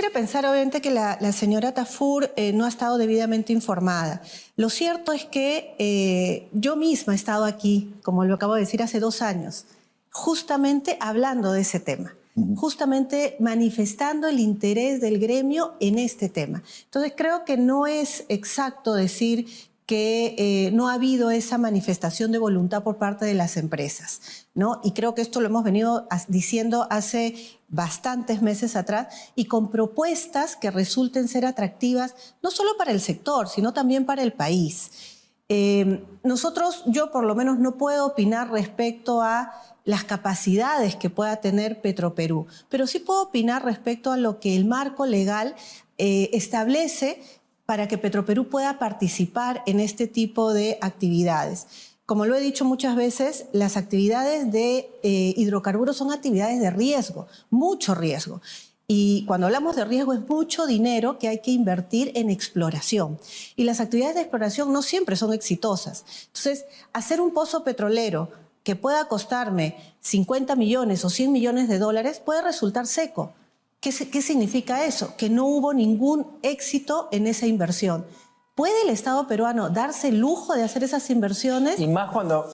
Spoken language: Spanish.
Quiero pensar, obviamente, que la, señora Tafur eh, no ha estado debidamente informada. Lo cierto es que eh, yo misma he estado aquí, como lo acabo de decir, hace dos años, justamente hablando de ese tema, justamente manifestando el interés del gremio en este tema. Entonces, creo que no es exacto decir que eh, no ha habido esa manifestación de voluntad por parte de las empresas, ¿no? Y creo que esto lo hemos venido diciendo hace bastantes meses atrás y con propuestas que resulten ser atractivas no solo para el sector, sino también para el país. Em, nosotros, yo por lo menos no puedo opinar respecto a las capacidades que pueda tener Petroperú, pero sí puedo opinar respecto a lo que el marco legal eh, establece para que Petroperú pueda participar en este tipo de actividades. Como lo he dicho muchas veces, las actividades de eh, hidrocarburos son actividades de riesgo, mucho riesgo. Y cuando hablamos de riesgo es mucho dinero que hay que invertir en exploración. Y las actividades de exploración no siempre son exitosas. Entonces, hacer un pozo petrolero que pueda costarme 50 millones o 100 millones de dólares puede resultar seco. ¿Qué, significa eso? Que no hubo ningún éxito en esa inversión. ¿Puede el Estado peruano darse el lujo de hacer esas inversiones? Y más cuando